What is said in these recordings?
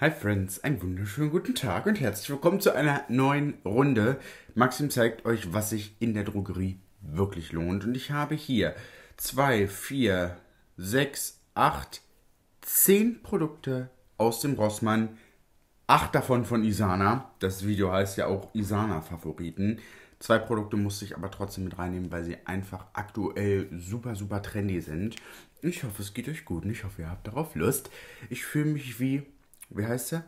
Hi Friends, einen wunderschönen guten Tag und herzlich willkommen zu einer neuen Runde. Maxim zeigt euch, was sich in der Drogerie wirklich lohnt. Und ich habe hier 2, 4, 6, 8, 10 Produkte aus dem Rossmann. Acht davon von Isana. Das Video heißt ja auch Isana-Favoriten. Zwei Produkte musste ich aber trotzdem mit reinnehmen, weil sie einfach aktuell super, super trendy sind. Ich hoffe, es geht euch gut und ich hoffe, ihr habt darauf Lust. Ich fühle mich wie wie heißt er?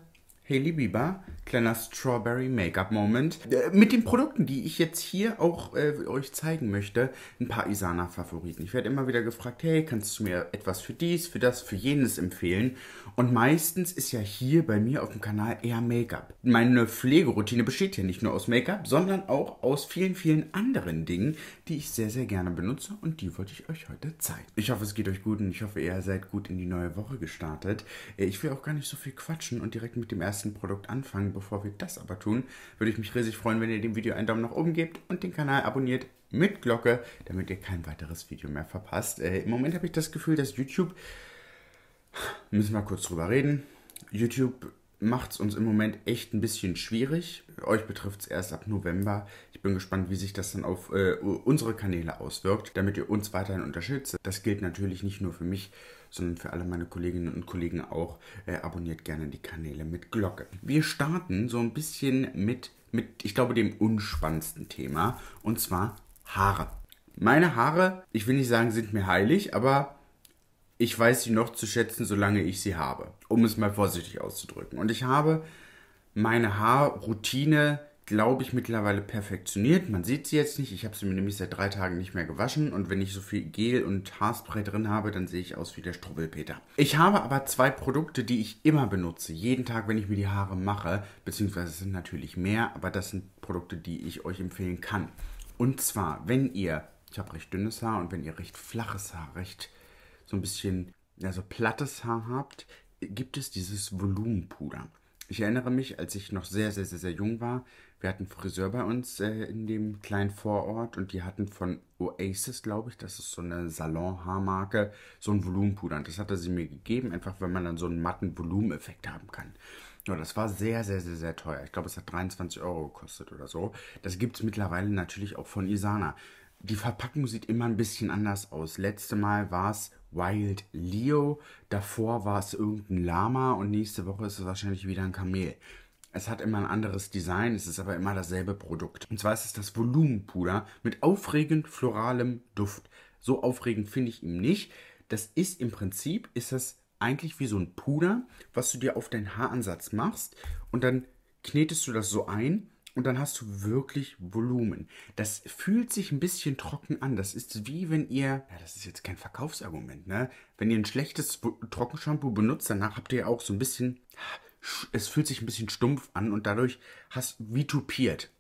Hey Bieber, kleiner Strawberry Make-up Moment. Äh, mit den Produkten, die ich jetzt hier auch äh, euch zeigen möchte, ein paar Isana-Favoriten. Ich werde immer wieder gefragt, hey, kannst du mir etwas für dies, für das, für jenes empfehlen? Und meistens ist ja hier bei mir auf dem Kanal eher Make-up. Meine Pflegeroutine besteht ja nicht nur aus Make-up, sondern auch aus vielen, vielen anderen Dingen, die ich sehr, sehr gerne benutze und die wollte ich euch heute zeigen. Ich hoffe, es geht euch gut und ich hoffe, ihr seid gut in die neue Woche gestartet. Äh, ich will auch gar nicht so viel quatschen und direkt mit dem ersten ersten Produkt anfangen. Bevor wir das aber tun, würde ich mich riesig freuen, wenn ihr dem Video einen Daumen nach oben gebt und den Kanal abonniert mit Glocke, damit ihr kein weiteres Video mehr verpasst. Äh, Im Moment habe ich das Gefühl, dass YouTube, müssen wir kurz drüber reden, YouTube macht es uns im Moment echt ein bisschen schwierig. Euch betrifft es erst ab November. Ich bin gespannt, wie sich das dann auf äh, unsere Kanäle auswirkt, damit ihr uns weiterhin unterstützt. Das gilt natürlich nicht nur für mich, sondern für alle meine Kolleginnen und Kollegen auch. Äh, abonniert gerne die Kanäle mit Glocke. Wir starten so ein bisschen mit, mit, ich glaube, dem unspannendsten Thema, und zwar Haare. Meine Haare, ich will nicht sagen, sind mir heilig, aber ich weiß sie noch zu schätzen, solange ich sie habe, um es mal vorsichtig auszudrücken. Und ich habe meine Haarroutine, glaube ich, mittlerweile perfektioniert. Man sieht sie jetzt nicht. Ich habe sie mir nämlich seit drei Tagen nicht mehr gewaschen. Und wenn ich so viel Gel und Haarspray drin habe, dann sehe ich aus wie der Strubbelpeter. Ich habe aber zwei Produkte, die ich immer benutze. Jeden Tag, wenn ich mir die Haare mache. Beziehungsweise es sind natürlich mehr, aber das sind Produkte, die ich euch empfehlen kann. Und zwar, wenn ihr, ich habe recht dünnes Haar und wenn ihr recht flaches Haar, recht so ein bisschen ja, so plattes Haar habt, gibt es dieses Volumenpuder. Ich erinnere mich, als ich noch sehr, sehr, sehr, sehr jung war, wir hatten einen Friseur bei uns äh, in dem kleinen Vorort und die hatten von Oasis, glaube ich, das ist so eine Salon-Haarmarke, so ein Volumenpuder. Und das hatte sie mir gegeben, einfach weil man dann so einen matten Volumeneffekt haben kann. Ja, das war sehr, sehr, sehr, sehr teuer. Ich glaube, es hat 23 Euro gekostet oder so. Das gibt es mittlerweile natürlich auch von Isana. Die Verpackung sieht immer ein bisschen anders aus. Letzte Mal war es Wild Leo. Davor war es irgendein Lama und nächste Woche ist es wahrscheinlich wieder ein Kamel. Es hat immer ein anderes Design, es ist aber immer dasselbe Produkt. Und zwar ist es das Volumenpuder mit aufregend floralem Duft. So aufregend finde ich ihn nicht. Das ist im Prinzip, ist das eigentlich wie so ein Puder, was du dir auf deinen Haaransatz machst und dann knetest du das so ein und dann hast du wirklich Volumen. Das fühlt sich ein bisschen trocken an. Das ist wie wenn ihr, ja, das ist jetzt kein Verkaufsargument, ne? Wenn ihr ein schlechtes Trockenshampoo benutzt, danach habt ihr auch so ein bisschen, es fühlt sich ein bisschen stumpf an und dadurch hast vitupiert.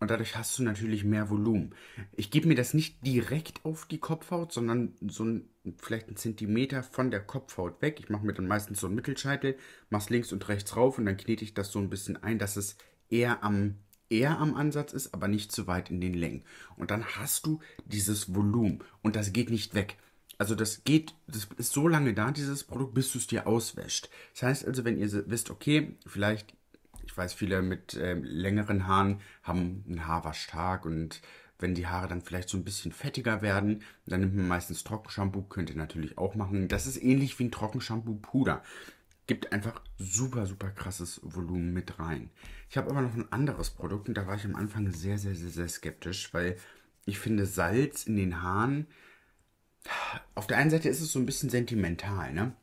Und dadurch hast du natürlich mehr Volumen. Ich gebe mir das nicht direkt auf die Kopfhaut, sondern so ein, vielleicht einen Zentimeter von der Kopfhaut weg. Ich mache mir dann meistens so einen Mittelscheitel, mache es links und rechts rauf und dann knete ich das so ein bisschen ein, dass es eher am eher am Ansatz ist, aber nicht zu weit in den Längen. Und dann hast du dieses Volumen und das geht nicht weg. Also das geht, das ist so lange da, dieses Produkt, bis du es dir auswäscht. Das heißt also, wenn ihr wisst, okay, vielleicht, ich weiß, viele mit äh, längeren Haaren haben einen Haarwaschtag und wenn die Haare dann vielleicht so ein bisschen fettiger werden, dann nimmt man meistens Trockenshampoo, könnt ihr natürlich auch machen. Das ist ähnlich wie ein Trockenshampoo-Puder gibt einfach super, super krasses Volumen mit rein. Ich habe aber noch ein anderes Produkt und da war ich am Anfang sehr, sehr, sehr, sehr skeptisch, weil ich finde Salz in den Haaren, auf der einen Seite ist es so ein bisschen sentimental, ne?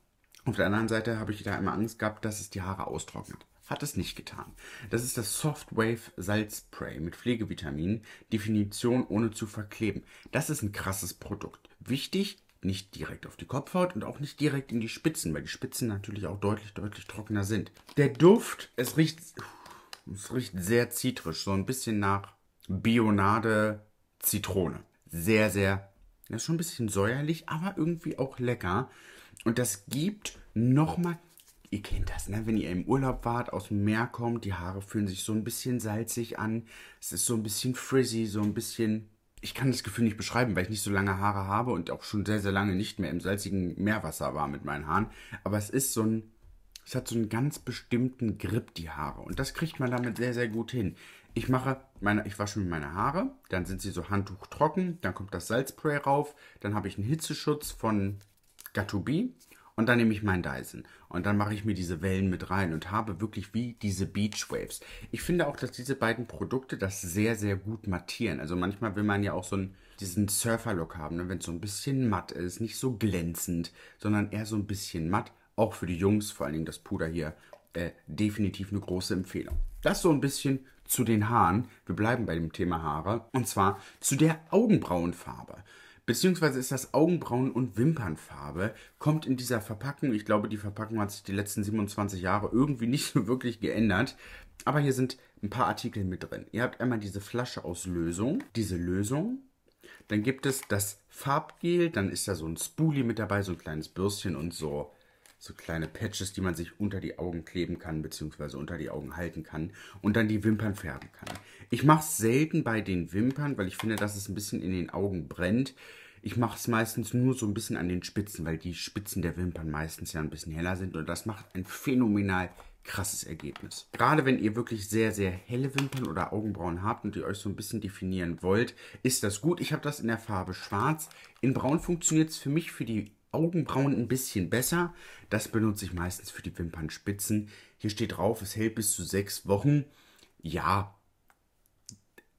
Auf der anderen Seite habe ich da immer Angst gehabt, dass es die Haare austrocknet. Hat es nicht getan. Das ist das Softwave Salzspray mit Pflegevitaminen. Definition ohne zu verkleben. Das ist ein krasses Produkt. Wichtig, nicht direkt auf die Kopfhaut und auch nicht direkt in die Spitzen, weil die Spitzen natürlich auch deutlich, deutlich trockener sind. Der Duft, es riecht, es riecht sehr zitrisch, so ein bisschen nach Bionade Zitrone. Sehr, sehr, das ist schon ein bisschen säuerlich, aber irgendwie auch lecker. Und das gibt nochmal, ihr kennt das, ne? wenn ihr im Urlaub wart, aus dem Meer kommt, die Haare fühlen sich so ein bisschen salzig an. Es ist so ein bisschen frizzy, so ein bisschen ich kann das Gefühl nicht beschreiben, weil ich nicht so lange Haare habe und auch schon sehr, sehr lange nicht mehr im salzigen Meerwasser war mit meinen Haaren. Aber es ist so ein, es hat so einen ganz bestimmten Grip, die Haare. Und das kriegt man damit sehr, sehr gut hin. Ich mache meine, ich wasche mir meine Haare, dann sind sie so handtuchtrocken, dann kommt das Salzspray rauf, dann habe ich einen Hitzeschutz von Gatubi und dann nehme ich meinen Dyson und dann mache ich mir diese Wellen mit rein und habe wirklich wie diese Beach Waves. Ich finde auch, dass diese beiden Produkte das sehr, sehr gut mattieren. Also manchmal will man ja auch so einen, diesen Surfer-Look haben, ne? wenn es so ein bisschen matt ist, nicht so glänzend, sondern eher so ein bisschen matt. Auch für die Jungs, vor allen Dingen das Puder hier, äh, definitiv eine große Empfehlung. Das so ein bisschen zu den Haaren. Wir bleiben bei dem Thema Haare. Und zwar zu der Augenbrauenfarbe. Beziehungsweise ist das Augenbrauen- und Wimpernfarbe, kommt in dieser Verpackung, ich glaube, die Verpackung hat sich die letzten 27 Jahre irgendwie nicht so wirklich geändert, aber hier sind ein paar Artikel mit drin. Ihr habt einmal diese Flasche aus Lösung, diese Lösung, dann gibt es das Farbgel, dann ist da so ein Spoolie mit dabei, so ein kleines Bürstchen und so so kleine Patches, die man sich unter die Augen kleben kann, beziehungsweise unter die Augen halten kann und dann die Wimpern färben kann. Ich mache es selten bei den Wimpern, weil ich finde, dass es ein bisschen in den Augen brennt. Ich mache es meistens nur so ein bisschen an den Spitzen, weil die Spitzen der Wimpern meistens ja ein bisschen heller sind und das macht ein phänomenal krasses Ergebnis. Gerade wenn ihr wirklich sehr, sehr helle Wimpern oder Augenbrauen habt und ihr euch so ein bisschen definieren wollt, ist das gut. Ich habe das in der Farbe schwarz. In braun funktioniert es für mich für die Augenbrauen ein bisschen besser. Das benutze ich meistens für die Wimpernspitzen. Hier steht drauf, es hält bis zu sechs Wochen. Ja,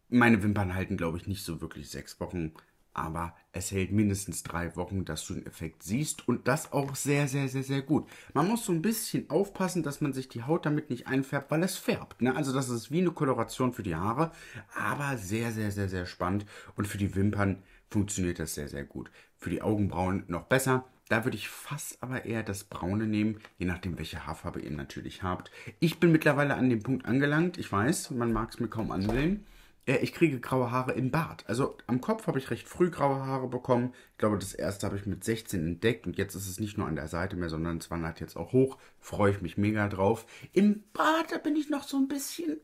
meine Wimpern halten, glaube ich, nicht so wirklich sechs Wochen. Aber es hält mindestens drei Wochen, dass du den Effekt siehst und das auch sehr, sehr, sehr, sehr gut. Man muss so ein bisschen aufpassen, dass man sich die Haut damit nicht einfärbt, weil es färbt. Ne? Also das ist wie eine Koloration für die Haare, aber sehr, sehr, sehr, sehr spannend und für die Wimpern funktioniert das sehr, sehr gut für die Augenbrauen noch besser. Da würde ich fast aber eher das Braune nehmen, je nachdem, welche Haarfarbe ihr natürlich habt. Ich bin mittlerweile an dem Punkt angelangt. Ich weiß, man mag es mir kaum ansehen. Äh, ich kriege graue Haare im Bart. Also am Kopf habe ich recht früh graue Haare bekommen. Ich glaube, das erste habe ich mit 16 entdeckt und jetzt ist es nicht nur an der Seite mehr, sondern es wandert jetzt auch hoch. Freue ich mich mega drauf. Im Bart, da bin ich noch so ein bisschen.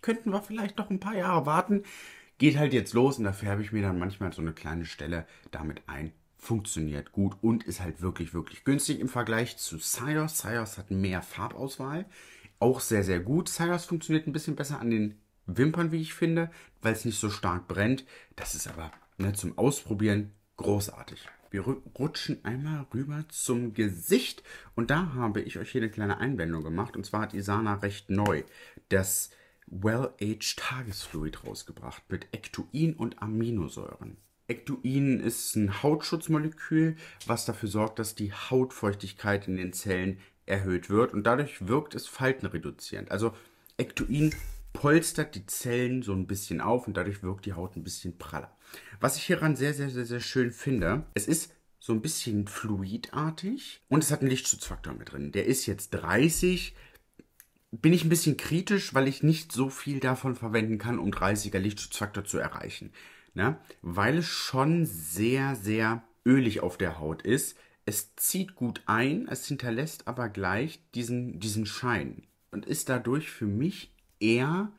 Könnten wir vielleicht noch ein paar Jahre warten. Geht halt jetzt los und da färbe ich mir dann manchmal so eine kleine Stelle damit ein. Funktioniert gut und ist halt wirklich, wirklich günstig im Vergleich zu Cyrus. Cyrus hat mehr Farbauswahl. Auch sehr, sehr gut. Cyrus funktioniert ein bisschen besser an den Wimpern, wie ich finde, weil es nicht so stark brennt. Das ist aber ne, zum Ausprobieren großartig. Wir rutschen einmal rüber zum Gesicht und da habe ich euch hier eine kleine Einwendung gemacht und zwar hat Isana recht neu das Well-Aged Tagesfluid rausgebracht mit Ectuin und Aminosäuren. Ectuin ist ein Hautschutzmolekül, was dafür sorgt, dass die Hautfeuchtigkeit in den Zellen erhöht wird und dadurch wirkt es faltenreduzierend. Also Ectuin polstert die Zellen so ein bisschen auf und dadurch wirkt die Haut ein bisschen praller. Was ich hieran sehr, sehr, sehr, sehr schön finde, es ist so ein bisschen fluidartig und es hat einen Lichtschutzfaktor mit drin. Der ist jetzt 30, bin ich ein bisschen kritisch, weil ich nicht so viel davon verwenden kann, um 30er Lichtschutzfaktor zu erreichen. Ne? Weil es schon sehr, sehr ölig auf der Haut ist. Es zieht gut ein, es hinterlässt aber gleich diesen, diesen Schein und ist dadurch für mich eher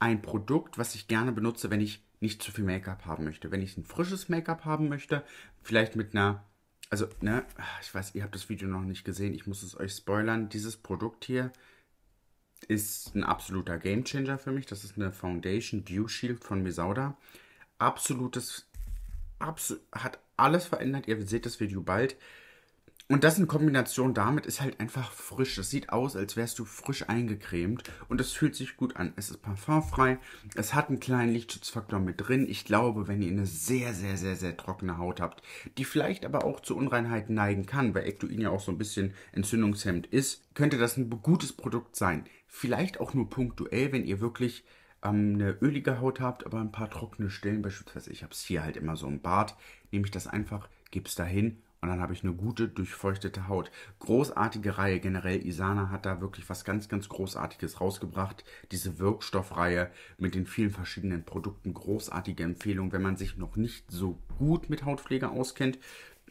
ein Produkt, was ich gerne benutze, wenn ich nicht zu viel Make-up haben möchte. Wenn ich ein frisches Make-up haben möchte, vielleicht mit einer also, ne, ich weiß, ihr habt das Video noch nicht gesehen, ich muss es euch spoilern. Dieses Produkt hier ist ein absoluter Gamechanger für mich. Das ist eine Foundation Dew Shield von Mesauda. Absolutes, abso hat alles verändert. Ihr seht das Video bald. Und das in Kombination damit ist halt einfach frisch. Das sieht aus, als wärst du frisch eingecremt. Und es fühlt sich gut an. Es ist parfumfrei. Es hat einen kleinen Lichtschutzfaktor mit drin. Ich glaube, wenn ihr eine sehr, sehr, sehr, sehr trockene Haut habt, die vielleicht aber auch zu Unreinheiten neigen kann, weil Ectoin ja auch so ein bisschen Entzündungshemd ist, könnte das ein gutes Produkt sein. Vielleicht auch nur punktuell, wenn ihr wirklich ähm, eine ölige Haut habt, aber ein paar trockene Stellen, beispielsweise ich habe es hier halt immer so im Bart, nehme ich das einfach, gebe es dahin und dann habe ich eine gute, durchfeuchtete Haut. Großartige Reihe. Generell, Isana hat da wirklich was ganz, ganz Großartiges rausgebracht. Diese Wirkstoffreihe mit den vielen verschiedenen Produkten. Großartige Empfehlung, wenn man sich noch nicht so gut mit Hautpflege auskennt.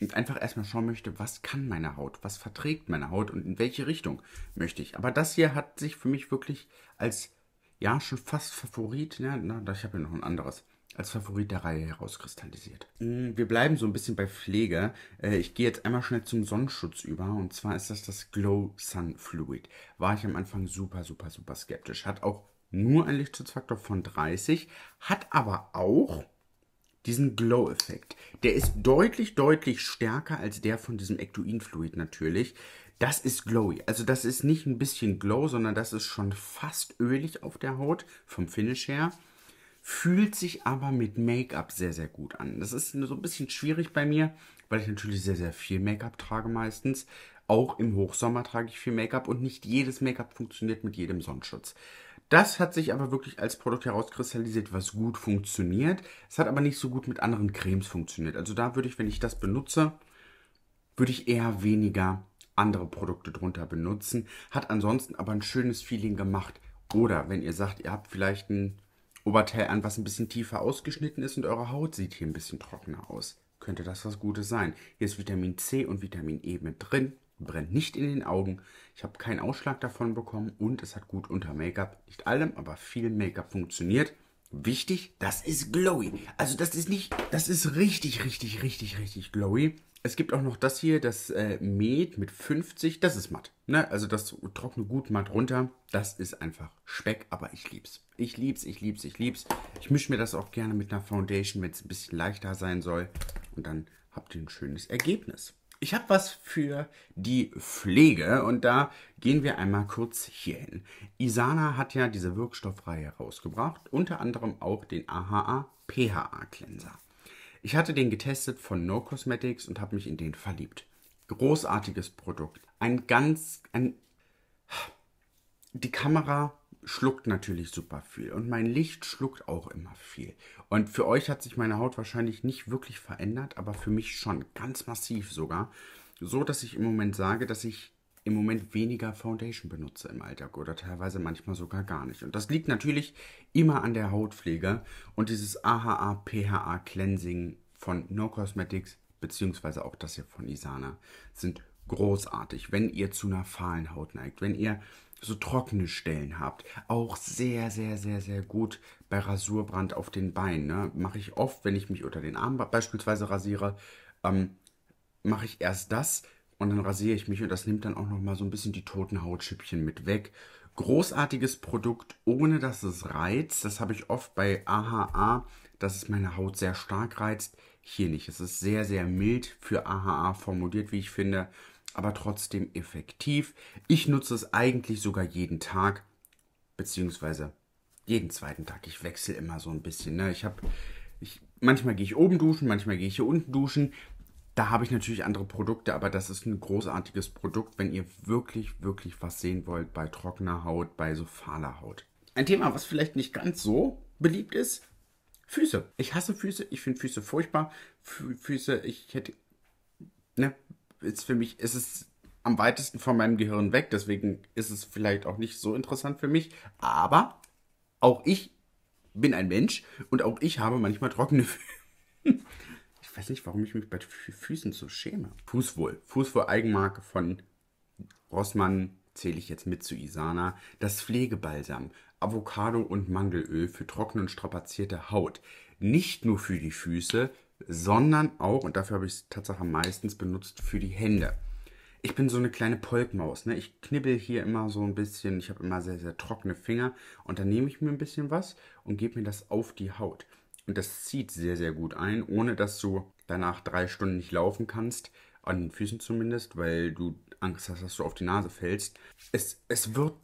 Und einfach erstmal schauen möchte, was kann meine Haut? Was verträgt meine Haut? Und in welche Richtung möchte ich? Aber das hier hat sich für mich wirklich als, ja, schon fast Favorit. Ja, ne, na, ich habe hier noch ein anderes als Favorit der Reihe herauskristallisiert. Mm, wir bleiben so ein bisschen bei Pflege. Äh, ich gehe jetzt einmal schnell zum Sonnenschutz über. Und zwar ist das das Glow Sun Fluid. War ich am Anfang super, super, super skeptisch. Hat auch nur einen Lichtschutzfaktor von 30, hat aber auch diesen Glow-Effekt. Der ist deutlich, deutlich stärker als der von diesem Ectoin-Fluid natürlich. Das ist glowy. Also das ist nicht ein bisschen glow, sondern das ist schon fast ölig auf der Haut vom Finish her fühlt sich aber mit Make-up sehr, sehr gut an. Das ist so ein bisschen schwierig bei mir, weil ich natürlich sehr, sehr viel Make-up trage meistens. Auch im Hochsommer trage ich viel Make-up und nicht jedes Make-up funktioniert mit jedem Sonnenschutz. Das hat sich aber wirklich als Produkt herauskristallisiert, was gut funktioniert. Es hat aber nicht so gut mit anderen Cremes funktioniert. Also da würde ich, wenn ich das benutze, würde ich eher weniger andere Produkte drunter benutzen. Hat ansonsten aber ein schönes Feeling gemacht. Oder wenn ihr sagt, ihr habt vielleicht ein Oberteil an, was ein bisschen tiefer ausgeschnitten ist und eure Haut sieht hier ein bisschen trockener aus. Könnte das was Gutes sein? Hier ist Vitamin C und Vitamin E mit drin. Brennt nicht in den Augen. Ich habe keinen Ausschlag davon bekommen und es hat gut unter Make-up. Nicht allem, aber viel Make-up funktioniert. Wichtig, das ist glowy. Also das ist nicht, das ist richtig, richtig, richtig, richtig glowy. Es gibt auch noch das hier, das äh, Met mit 50, das ist matt. Ne? Also das trocknet gut matt runter. Das ist einfach Speck, aber ich lieb's. Ich lieb's, ich lieb's, ich lieb's. Ich mische mir das auch gerne mit einer Foundation, wenn es ein bisschen leichter sein soll. Und dann habt ihr ein schönes Ergebnis. Ich habe was für die Pflege und da gehen wir einmal kurz hier hin. Isana hat ja diese Wirkstoffreihe rausgebracht, unter anderem auch den AHA PHA Cleanser. Ich hatte den getestet von No Cosmetics und habe mich in den verliebt. Großartiges Produkt. Ein ganz, ein die Kamera schluckt natürlich super viel und mein Licht schluckt auch immer viel. Und für euch hat sich meine Haut wahrscheinlich nicht wirklich verändert, aber für mich schon ganz massiv sogar. So dass ich im Moment sage, dass ich im Moment weniger Foundation benutze im Alltag oder teilweise manchmal sogar gar nicht. Und das liegt natürlich immer an der Hautpflege und dieses AHA PHA Cleansing von No Cosmetics beziehungsweise auch das hier von Isana sind großartig, wenn ihr zu einer fahlen Haut neigt, wenn ihr so trockene Stellen habt. Auch sehr, sehr, sehr, sehr gut bei Rasurbrand auf den Beinen. Ne? Mache ich oft, wenn ich mich unter den Armen beispielsweise rasiere, ähm, mache ich erst das, und dann rasiere ich mich und das nimmt dann auch noch mal so ein bisschen die toten Hautschüppchen mit weg. Großartiges Produkt, ohne dass es reizt. Das habe ich oft bei AHA, dass es meine Haut sehr stark reizt. Hier nicht. Es ist sehr, sehr mild für AHA formuliert, wie ich finde, aber trotzdem effektiv. Ich nutze es eigentlich sogar jeden Tag, beziehungsweise jeden zweiten Tag. Ich wechsle immer so ein bisschen. Ne? Ich habe, manchmal gehe ich oben duschen, manchmal gehe ich hier unten duschen. Da habe ich natürlich andere Produkte, aber das ist ein großartiges Produkt, wenn ihr wirklich, wirklich was sehen wollt bei trockener Haut, bei so fahler Haut. Ein Thema, was vielleicht nicht ganz so beliebt ist, Füße. Ich hasse Füße, ich finde Füße furchtbar. Fü Füße, ich hätte, ne, ist für mich, ist es am weitesten von meinem Gehirn weg, deswegen ist es vielleicht auch nicht so interessant für mich, aber auch ich bin ein Mensch und auch ich habe manchmal trockene Füße weiß nicht, warum ich mich bei Füßen so schäme. Fußwohl. Fußwohl Eigenmarke von Rossmann zähle ich jetzt mit zu Isana. Das Pflegebalsam. Avocado und Mandelöl für trockene und strapazierte Haut. Nicht nur für die Füße, sondern auch, und dafür habe ich es tatsächlich meistens benutzt, für die Hände. Ich bin so eine kleine Polkmaus. Ne? Ich knibbel hier immer so ein bisschen. Ich habe immer sehr, sehr trockene Finger. Und dann nehme ich mir ein bisschen was und gebe mir das auf die Haut. Und das zieht sehr, sehr gut ein, ohne dass du danach drei Stunden nicht laufen kannst, an den Füßen zumindest, weil du Angst hast, dass du auf die Nase fällst. Es, es wird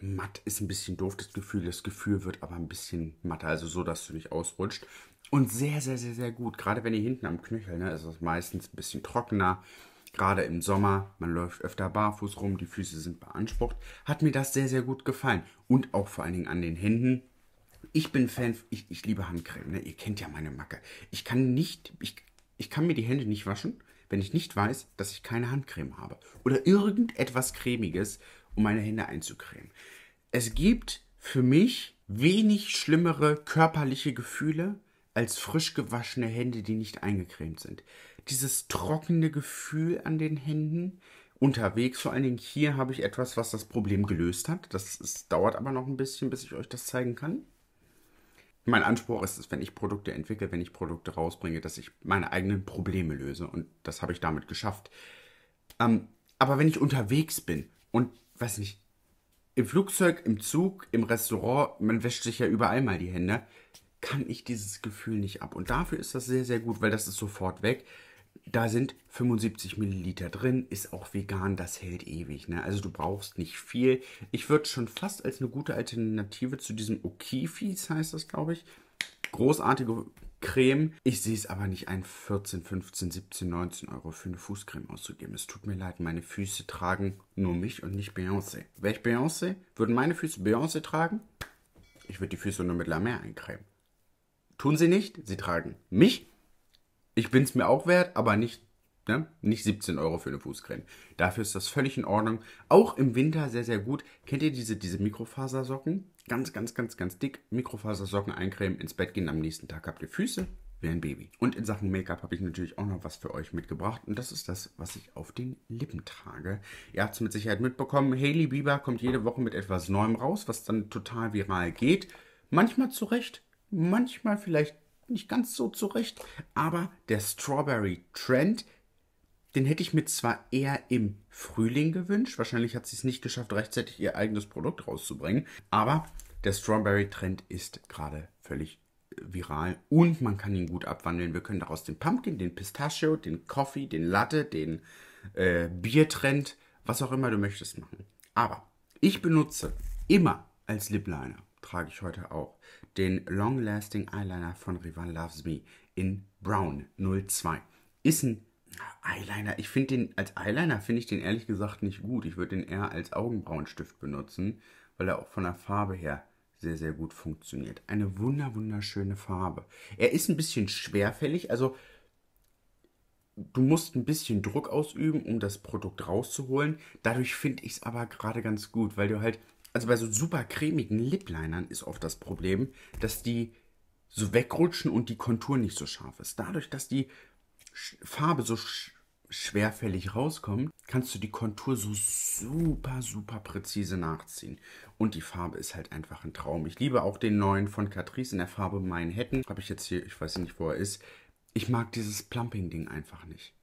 matt, ist ein bisschen doof, das Gefühl. Das Gefühl wird aber ein bisschen matter, also so, dass du nicht ausrutscht. Und sehr, sehr, sehr, sehr gut. Gerade wenn ihr hinten am Knöchel, ne, ist es meistens ein bisschen trockener. Gerade im Sommer, man läuft öfter barfuß rum, die Füße sind beansprucht. Hat mir das sehr, sehr gut gefallen. Und auch vor allen Dingen an den Händen ich bin Fan, ich, ich liebe Handcreme, ne? ihr kennt ja meine Macke. Ich kann nicht, ich, ich kann mir die Hände nicht waschen, wenn ich nicht weiß, dass ich keine Handcreme habe. Oder irgendetwas Cremiges, um meine Hände einzucremen. Es gibt für mich wenig schlimmere körperliche Gefühle als frisch gewaschene Hände, die nicht eingecremt sind. Dieses trockene Gefühl an den Händen, unterwegs. Vor allen Dingen hier habe ich etwas, was das Problem gelöst hat. Das ist, dauert aber noch ein bisschen, bis ich euch das zeigen kann. Mein Anspruch ist es, wenn ich Produkte entwickle, wenn ich Produkte rausbringe, dass ich meine eigenen Probleme löse. Und das habe ich damit geschafft. Ähm, aber wenn ich unterwegs bin und, weiß nicht, im Flugzeug, im Zug, im Restaurant, man wäscht sich ja überall mal die Hände, kann ich dieses Gefühl nicht ab. Und dafür ist das sehr, sehr gut, weil das ist sofort weg da sind 75 Milliliter drin, ist auch vegan, das hält ewig. Ne? Also du brauchst nicht viel. Ich würde schon fast als eine gute Alternative zu diesem Okifis, heißt das, glaube ich. Großartige Creme. Ich sehe es aber nicht ein, 14, 15, 17, 19 Euro für eine Fußcreme auszugeben. Es tut mir leid, meine Füße tragen nur mich und nicht Beyoncé. Wäre ich Beyoncé, würden meine Füße Beyoncé tragen? Ich würde die Füße nur mit La Mer eincremen. Tun sie nicht, sie tragen mich ich bin es mir auch wert, aber nicht, ne? nicht 17 Euro für eine Fußcreme. Dafür ist das völlig in Ordnung. Auch im Winter sehr, sehr gut. Kennt ihr diese, diese Mikrofasersocken? Ganz, ganz, ganz, ganz dick. Mikrofasersocken eincremen, ins Bett gehen, am nächsten Tag habt ihr Füße wie ein Baby. Und in Sachen Make-up habe ich natürlich auch noch was für euch mitgebracht. Und das ist das, was ich auf den Lippen trage. Ihr habt es mit Sicherheit mitbekommen. Hailey Bieber kommt jede Woche mit etwas Neuem raus, was dann total viral geht. Manchmal zurecht, manchmal vielleicht nicht ganz so zurecht. Aber der Strawberry Trend, den hätte ich mir zwar eher im Frühling gewünscht. Wahrscheinlich hat sie es nicht geschafft, rechtzeitig ihr eigenes Produkt rauszubringen. Aber der Strawberry Trend ist gerade völlig äh, viral und man kann ihn gut abwandeln. Wir können daraus den Pumpkin, den Pistachio, den Coffee, den Latte, den äh, Biertrend, was auch immer du möchtest machen. Aber ich benutze immer als Lip Liner, trage ich heute auch, den Long Lasting Eyeliner von Rival Loves Me in Brown 02. Ist ein Eyeliner, ich finde den, als Eyeliner finde ich den ehrlich gesagt nicht gut. Ich würde den eher als Augenbrauenstift benutzen, weil er auch von der Farbe her sehr, sehr gut funktioniert. Eine wunder, wunderschöne Farbe. Er ist ein bisschen schwerfällig, also du musst ein bisschen Druck ausüben, um das Produkt rauszuholen. Dadurch finde ich es aber gerade ganz gut, weil du halt also bei so super cremigen Liplinern ist oft das Problem, dass die so wegrutschen und die Kontur nicht so scharf ist. Dadurch, dass die Farbe so sch schwerfällig rauskommt, kannst du die Kontur so super, super präzise nachziehen. Und die Farbe ist halt einfach ein Traum. Ich liebe auch den neuen von Catrice in der Farbe Manhattan. Habe ich jetzt hier, ich weiß nicht, wo er ist. Ich mag dieses Plumping-Ding einfach nicht.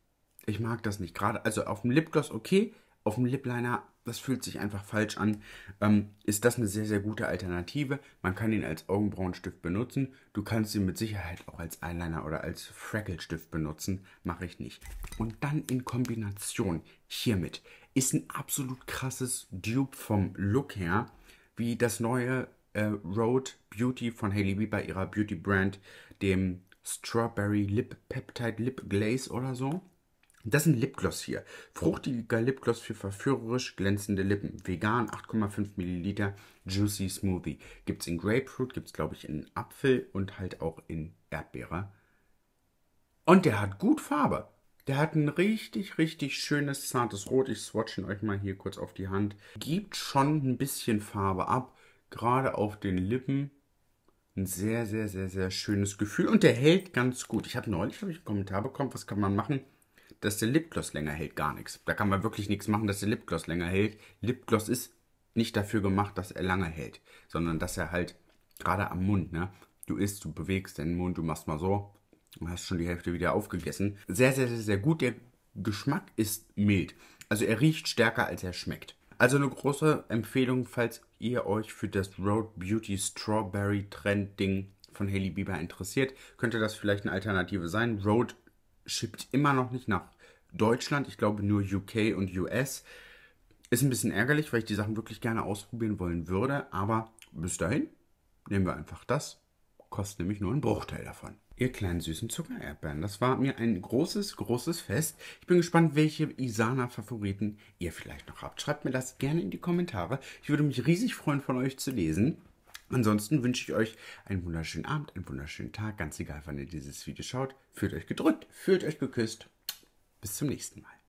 Ich mag das nicht. Gerade, also auf dem Lipgloss okay, auf dem Lipliner das fühlt sich einfach falsch an, ähm, ist das eine sehr, sehr gute Alternative. Man kann ihn als Augenbrauenstift benutzen. Du kannst ihn mit Sicherheit auch als Eyeliner oder als Frackelstift benutzen. Mache ich nicht. Und dann in Kombination hiermit ist ein absolut krasses Dupe vom Look her, wie das neue äh, Road Beauty von Hailey Bieber bei ihrer Beauty Brand, dem Strawberry Lip Peptide Lip Glaze oder so. Das ist ein Lipgloss hier. Fruchtiger Lipgloss für verführerisch glänzende Lippen. Vegan, 8,5 Milliliter Juicy Smoothie. Gibt es in Grapefruit, gibt es glaube ich in Apfel und halt auch in Erdbeere. Und der hat gut Farbe. Der hat ein richtig, richtig schönes, zartes Rot. Ich swatche ihn euch mal hier kurz auf die Hand. Gibt schon ein bisschen Farbe ab. Gerade auf den Lippen. Ein sehr, sehr, sehr, sehr schönes Gefühl. Und der hält ganz gut. Ich habe neulich, habe ich einen Kommentar bekommen, was kann man machen, dass der Lipgloss länger hält, gar nichts. Da kann man wirklich nichts machen, dass der Lipgloss länger hält. Lipgloss ist nicht dafür gemacht, dass er lange hält, sondern dass er halt gerade am Mund, ne? Du isst, du bewegst deinen Mund, du machst mal so und hast schon die Hälfte wieder aufgegessen. Sehr, sehr, sehr, sehr gut. Der Geschmack ist mild. Also er riecht stärker, als er schmeckt. Also eine große Empfehlung, falls ihr euch für das Road Beauty Strawberry Trend Ding von Haley Bieber interessiert, könnte das vielleicht eine Alternative sein. Road schippt immer noch nicht nach Deutschland. Ich glaube nur UK und US. Ist ein bisschen ärgerlich, weil ich die Sachen wirklich gerne ausprobieren wollen würde. Aber bis dahin nehmen wir einfach das. Kostet nämlich nur einen Bruchteil davon. Ihr kleinen süßen Zuckererdbeeren. Das war mir ein großes, großes Fest. Ich bin gespannt, welche Isana-Favoriten ihr vielleicht noch habt. Schreibt mir das gerne in die Kommentare. Ich würde mich riesig freuen, von euch zu lesen. Ansonsten wünsche ich euch einen wunderschönen Abend, einen wunderschönen Tag, ganz egal, wann ihr dieses Video schaut. Fühlt euch gedrückt, fühlt euch geküsst. Bis zum nächsten Mal.